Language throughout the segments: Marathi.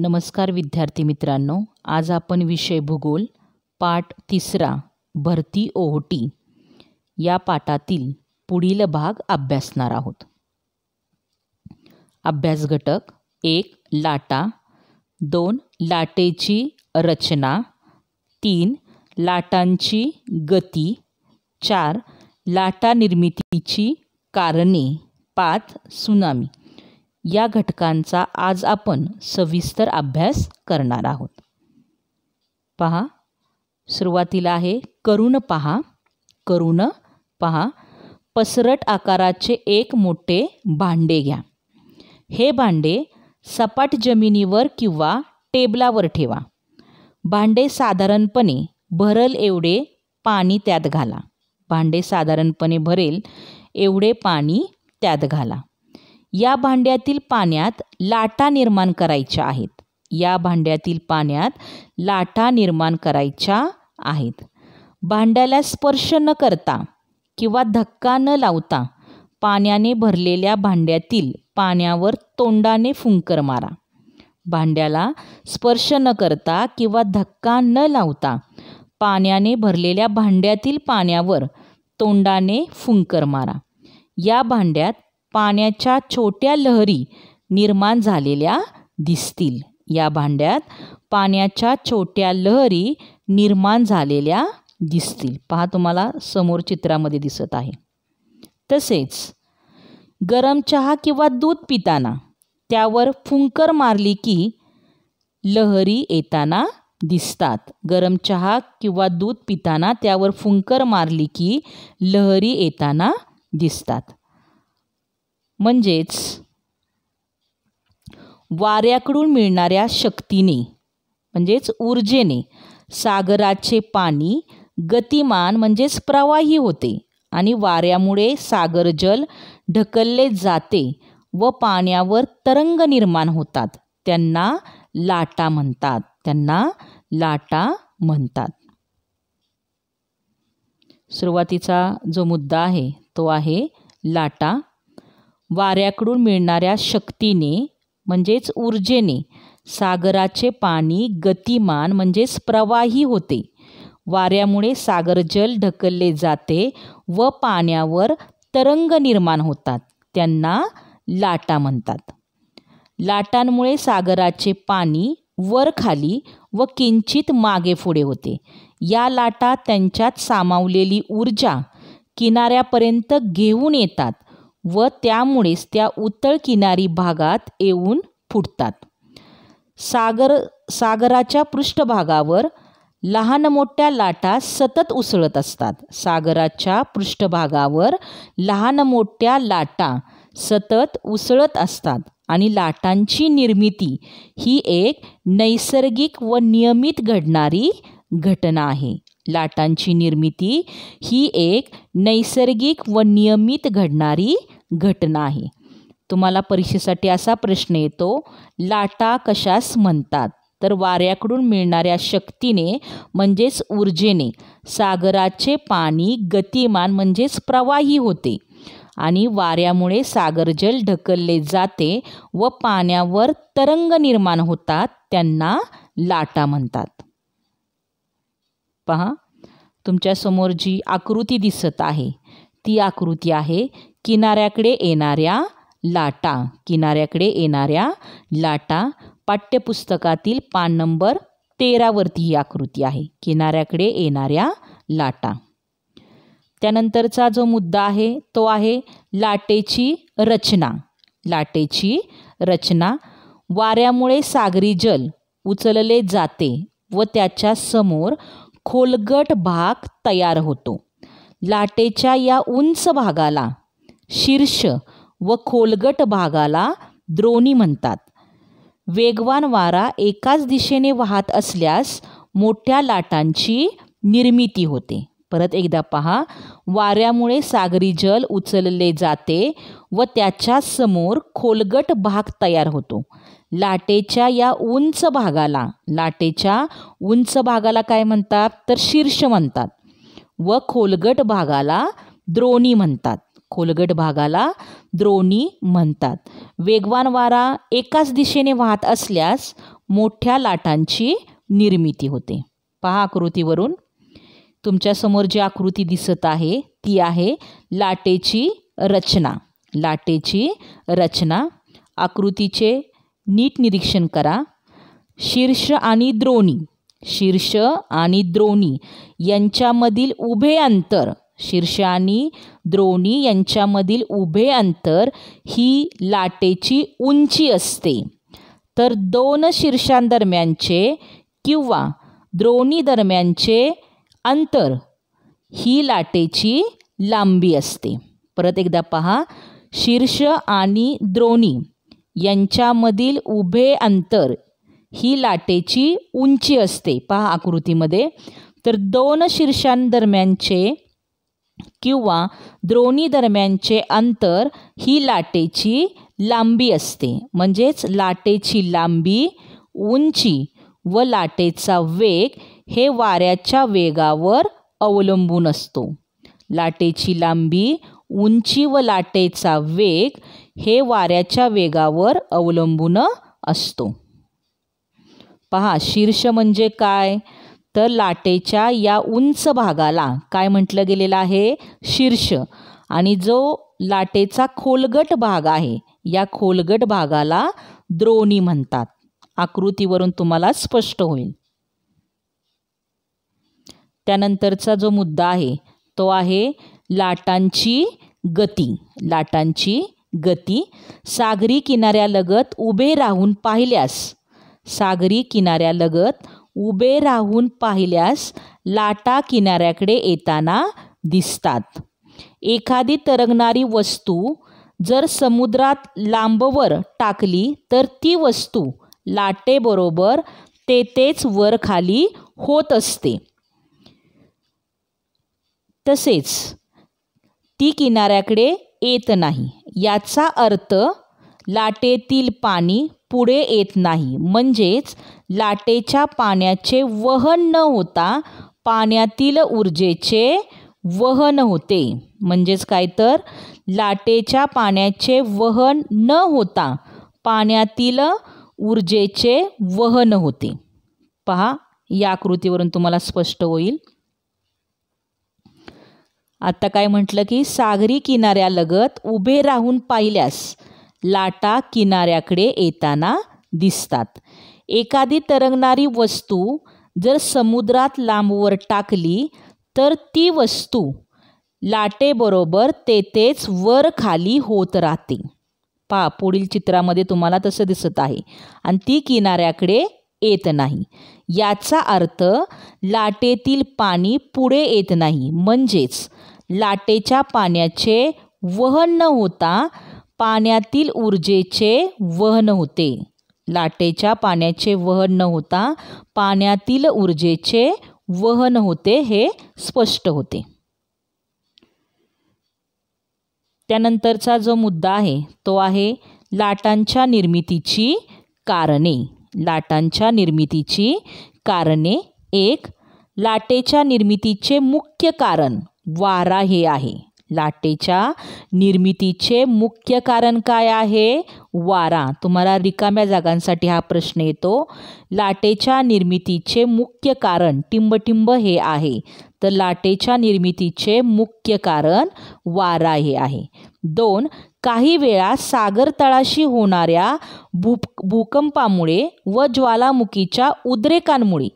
नमस्कार विद्यार्थी मित्रांनो आज आपण विषय भूगोल पाठ तिसरा भरती ओहोटी या पाठातील पुढील भाग अभ्यासणार आहोत अभ्यास घटक एक लाटा दोन लाटेची रचना तीन लाटांची गती चार लाटा निर्मितीची कारणे पाच सुनामी या घटकांचा आज आपण सविस्तर अभ्यास करणार आहोत पहा सुरुवातीला आहे करून पहा करून पहा पसरट आकाराचे एक मोठे भांडे घ्या हे भांडे सपाट जमिनीवर किंवा टेबलावर ठेवा भांडे साधारणपणे भरल एवढे पाणी त्यात घाला भांडे साधारणपणे भरेल एवढे पाणी त्यात घाला या भांड्यातील पाण्यात लाटा निर्माण करायच्या आहेत या भांड्यातील पाण्यात लाटा निर्माण करायच्या आहेत भांड्याला स्पर्श न करता किंवा धक्का न लावता पाण्याने भरलेल्या भांड्यातील पाण्यावर तोंडाने फुंकर मारा भांड्याला स्पर्श न करता किंवा धक्का न लावता पाण्याने भरलेल्या भांड्यातील पाण्यावर तोंडाने फुंकर मारा या भांड्यात पाण्याच्या छोट्या लहरी निर्माण झालेल्या दिसतील या भांड्यात पाण्याच्या छोट्या लहरी निर्माण झालेल्या दिसतील पहा तुम्हाला समोर चित्रामध्ये दिसत आहे तसेच गरम चहा किंवा दूध पिताना त्यावर फुंकर मारली की लहरी येताना दिसतात गरम चहा किंवा दूध पिताना त्यावर फुंकर मारली की लहरी येताना दिसतात म्हणजेच वाऱ्याकडून मिळणाऱ्या शक्तीने म्हणजेच ऊर्जेने सागराचे पाणी गतिमान म्हणजेच प्रवाही होते आणि वाऱ्यामुळे जल, ढकलले जाते व पाण्यावर तरंग निर्माण होतात त्यांना लाटा म्हणतात त्यांना लाटा म्हणतात सुरुवातीचा जो मुद्दा आहे तो आहे लाटा वाऱ्याकडून मिळणाऱ्या शक्तीने म्हणजेच ऊर्जेने सागराचे पाणी गतिमान म्हणजेच प्रवाही होते वाऱ्यामुळे सागरजल ढकलले जाते व पाण्यावर तरंग निर्माण होतात त्यांना लाटा म्हणतात लाटांमुळे सागराचे पाणी वर खाली व किंचित मागे पुढे होते या लाटा त्यांच्यात सामावलेली ऊर्जा किनाऱ्यापर्यंत घेऊन येतात व त्यामुळेच त्या उत्तळ किनारी भागात येऊन फुटतात सागर सागराच्या पृष्ठभागावर लहान मोठ्या लाटा सतत उसळत असतात सागराच्या पृष्ठभागावर लहान मोठ्या लाटा सतत उसळत असतात आणि लाटांची निर्मिती ही एक नैसर्गिक व नियमित घडणारी घटना आहे लाटांची निर्मिती ही एक नैसर्गिक व नियमित घडणारी घटना आहे तुम्हाला परीक्षेसाठी असा प्रश्न येतो लाटा कशास म्हणतात तर वाऱ्याकडून मिळणाऱ्या शक्तीने म्हणजेच ऊर्जेने सागराचे पाणी गतिमान म्हणजेच प्रवाही होते आणि वाऱ्यामुळे सागरजल ढकलले जाते व पाण्यावर तरंग निर्माण होतात त्यांना लाटा म्हणतात पहा तुमच्यासमोर जी आकृती दिसत आहे ती आकृती आहे किनाऱ्याकडे येणाऱ्या लाटा किनाऱ्याकडे येणाऱ्या लाटा पाठ्यपुस्तकातील पान नंबर तेरावरती ही आकृती आहे किनाऱ्याकडे येणाऱ्या लाटा त्यानंतरचा जो मुद्दा आहे तो आहे लाटेची रचना लाटेची रचना वाऱ्यामुळे सागरी जल उचलले जाते व त्याच्या समोर खोलगट भाग तयार होतो लाटेच्या या उंच भागाला शीर्ष व खोलगट भागाला द्रोणी म्हणतात वेगवान वारा एकाच दिशेने वाहत असल्यास मोठ्या लाटांची निर्मिती होते परत एकदा पहा वाऱ्यामुळे सागरी जल उचलले जाते व त्याच्या समोर खोलगट भाग तयार होतो लाटेच्या या उंच भागाला लाटेच्या उंच भागाला काय म्हणतात तर शीर्ष म्हणतात व खोलगट भागाला द्रोणी म्हणतात खोलगट भागाला द्रोणी म्हणतात वेगवान वारा एकाच दिशेने वाहत असल्यास मोठ्या लाटांची निर्मिती होते पहा आकृतीवरून तुमच्यासमोर जी आकृती दिसत आहे ती आहे लाटेची रचना लाटेची रचना आकृतीचे नीट निरीक्षण करा शीर्ष आणि द्रोणी शीर्ष आणि द्रोणी यांच्यामधील उभे अंतर शीर्ष आणि द्रोणी यांच्यामधील उभे अंतर ही लाटेची उंची असते तर दोन शीर्षांदरम्यानचे किंवा द्रोणी दरम्यानचे अंतर ही लाटेची लांबी असते परत एकदा पहा शीर्ष आणि द्रोणी यांच्यामधील उभे अंतर ही लाटेची उंची असते पहा आकृतीमध्ये तर दोन शीर्षांदरम्यानचे किंवा द्रोणी दरम्यानचे अंतर ही लाटेची लांबी असते म्हणजेच लाटेची लांबी उंची व लाटेचा वेग हे वाऱ्याच्या वेगावर अवलंबून असतो लाटेची लांबी उंची व लाटेचा वेग हे वाऱ्याच्या वेगावर अवलंबून असतो पहा शीर्ष म्हणजे काय तर लाटेच्या या उंच भागाला काय म्हटलं गेलेलं आहे शीर्ष आणि जो लाटेचा खोलगट भाग आहे या खोलगट भागाला द्रोणी म्हणतात आकृतीवरून तुम्हाला स्पष्ट होईल त्यानंतरचा जो मुद्दा आहे तो आहे लाटांची गती लाटांची गती सागरी किनाऱ्यालगत उभे राहून पाहिल्यास सागरी किनाऱ्यालगत उभे राहून पाहिल्यास लाटा किनाऱ्याकडे येताना दिसतात एखादी तरंगणारी वस्तू जर समुद्रात लांबवर टाकली तर ती वस्तू लाटेबरोबर तेथेच वर खाली होत असते तसेच ती किनाऱ्याकडे येत नाही याचा अर्थ लाटेतील पाणी पुढे येत नाही म्हणजेच लाटेच्या पाण्याचे वहन न होता पाण्यातील ऊर्जेचे वहन होते म्हणजेच काय तर लाटेच्या पाण्याचे वहन न होता पाण्यातील ऊर्जेचे वहन होते पहा या आकृतीवरून तुम्हाला स्पष्ट होईल आता काय म्हटलं की सागरी किनाऱ्यालगत उभे राहून पाहिल्यास लाटा किनाऱ्याकडे येताना दिसतात एखादी तरंगणारी वस्तू जर समुद्रात लांबवर टाकली तर ती वस्तू लाटेबरोबर तेथेच वर खाली होत राहते पा पुढील चित्रामध्ये तुम्हाला तसं दिसत आहे आणि ती किनाऱ्याकडे येत नाही याचा अर्थ लाटेतील पाणी पुढे येत नाही म्हणजेच लाटेच्या पाण्याचे वहन न होता पाण्यातील ऊर्जेचे वहन होते लाटेच्या पाण्याचे वहन न होता पाण्यातील ऊर्जेचे वहन होते हे स्पष्ट होते त्यानंतरचा जो मुद्दा आहे तो आहे लाटांच्या निर्मितीची कारणे लाटांच्या निर्मितीची कारणे एक लाटेच्या निर्मितीचे मुख्य कारण वारा हे आहे लाटेच्या निर्मितीचे मुख्य कारण काय आहे वारा तुम्हाला रिकाम्या जागांसाठी हा प्रश्न येतो लाटेच्या निर्मितीचे मुख्य कारण टिंबटिंब हे आहे तर लाटेच्या निर्मितीचे मुख्य कारण वारा हे आहे दोन काही वेळा सागर तळाशी होणाऱ्या भूप भूकंपामुळे व ज्वालामुखीच्या उद्रेकांमुळे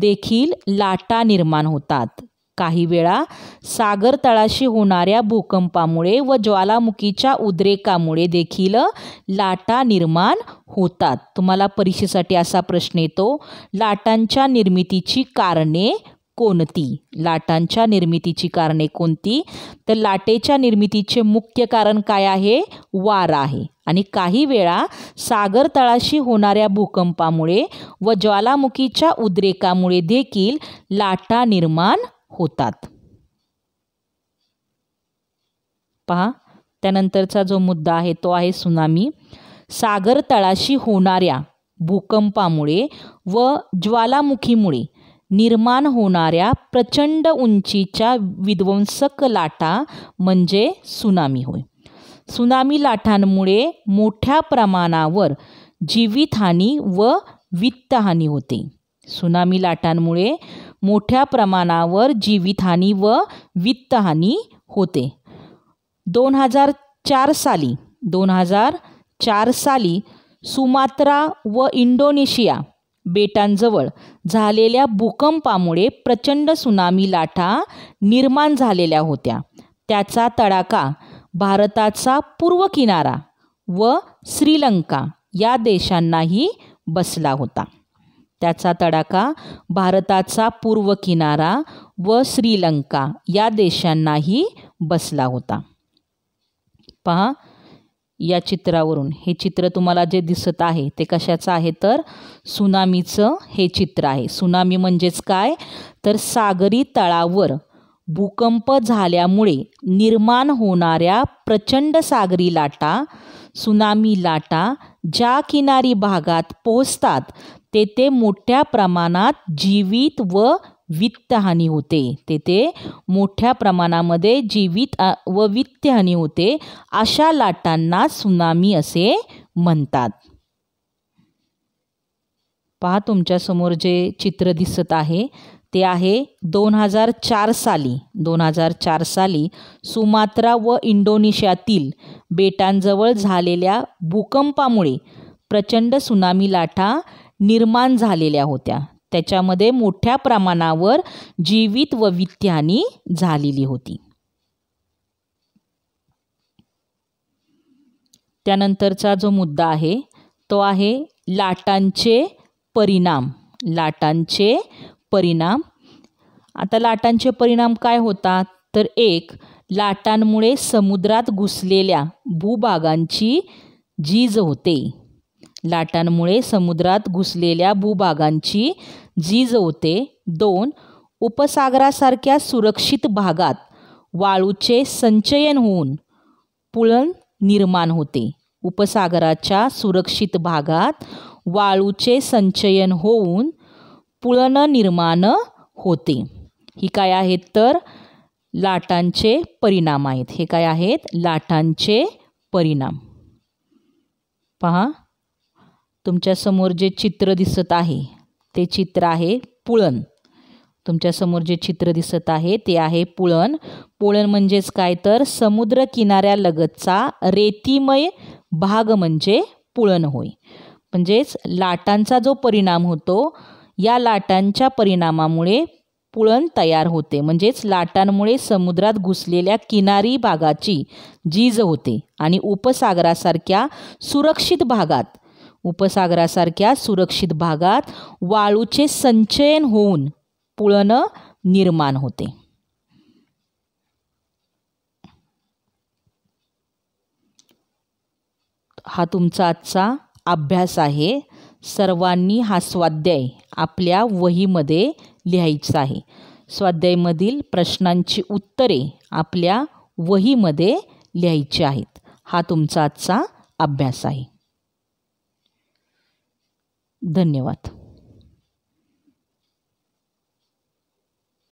देखील लाटा निर्माण होतात काही वेळा सागर तळाशी होणाऱ्या भूकंपामुळे व ज्वालामुखीच्या उद्रेकामुळे देखील लाटा निर्माण होतात तुम्हाला परीक्षेसाठी असा प्रश्न येतो लाटांच्या निर्मितीची कारणे कोणती लाटांच्या निर्मितीची कारणे कोणती तर लाटेच्या निर्मितीचे मुख्य कारण काय आहे वार आहे आणि काही वेळा सागर तळाशी होणाऱ्या भूकंपामुळे व ज्वालामुखीच्या उद्रेकामुळे देखील लाटा निर्माण होतात पहा त्यानंतरचा जो मुद्दा आहे तो आहे सुनामी सागर तळाशी होणाऱ्या भूकंपामुळे व ज्वालामुखीमुळे निर्माण होणाऱ्या प्रचंड उंचीच्या विध्वंसक लाटा म्हणजे सुनामी होय सुनामी लाटांमुळे मोठ्या प्रमाणावर जीवितहानी व वित्तहानी होते सुनामी लाटांमुळे मोठ्या प्रमाणावर जीवितहानी व वित्तहानी होते दोन हजार चार साली दोन हजार चार साली सुमात्रा व इंडोनेशिया बेटांजवळ झालेल्या भूकंपामुळे प्रचंड सुनामी लाटा निर्माण झालेल्या होत्या त्याचा तडाका भारताचा पूर्व किनारा व श्रीलंका या देशांनाही बसला होता त्याचा तडाखा भारताचा पूर्व किनारा व श्रीलंका या देशांनाही बसला होता पहा या चित्रावरून हे चित्र तुम्हाला जे दिसत आहे ते कशाचं आहे तर सुनामीचं हे चित्र आहे सुनामी म्हणजेच काय तर सागरी तळावर भूकंप झाल्यामुळे निर्माण होणाऱ्या प्रचंड सागरी लाटा सुनामी लाटा ज्या किनारी भागात पोहोचतात तेथे मोठ्या प्रमाणात जीवित व वित्तहानी होते तेथे मोठ्या प्रमाणामध्ये जीवित व वित्तहानी होते अशा लाटांना सुनामी असे म्हणतात पहा तुमच्यासमोर जे चित्र दिसत आहे ते आहे दोन हजार चार साली दोन हजार चार साली सुमात्रा व इंडोनेशियातील बेटांजवळ झालेल्या भूकंपामुळे प्रचंड सुनामी लाटा निर्माण झालेल्या होत्या त्याच्यामध्ये मोठ्या प्रमाणावर जीवित व वित्यानी झालेली होती त्यानंतरचा जो मुद्दा आहे तो आहे लाटांचे परिणाम लाटांचे परिणाम आता लाटांचे परिणाम काय होतात तर एक लाटांमुळे समुद्रात घुसलेल्या भूभागांची झीज होते लाटांमुळे समुद्रात घुसलेल्या भूभागांची झीज होते दोन उपसागरासारख्या सुरक्षित भागात वाळूचे संचयन होऊन पुळण निर्माण होते उपसागराच्या सुरक्षित भागात वाळूचे संचयन होऊन पुळण निर्माण होते ही काय आहेत तर लाटांचे परिणाम आहेत हे काय आहेत लाटांचे परिणाम पहा तुमच्यासमोर जे चित्र दिसत आहे ते चित्र आहे पुळण तुमच्यासमोर जे चित्र दिसत आहे ते आहे पुळण पुळण म्हणजेच काय तर समुद्र किनाऱ्यालगतचा रेतीमय भाग म्हणजे पुळण होय म्हणजेच लाटांचा जो परिणाम होतो या लाटांच्या परिणामामुळे पुळण तयार होते म्हणजेच लाटांमुळे समुद्रात घुसलेल्या किनारी भागाची जीज होते आणि उपसागरासारख्या सुरक्षित भागात उपसागरासारख्या सुरक्षित भागात वाळूचे संचयन होऊन पुळण निर्माण होते हा तुमचा आजचा अभ्यास आहे सर्वांनी हा स्वाध्याय आपल्या वहीमध्ये लिहायचा आहे स्वाध्यायमधील प्रश्नांची उत्तरे आपल्या वहीमध्ये लिहायची आहेत हा तुमचा आजचा अभ्यास आहे धन्यवाद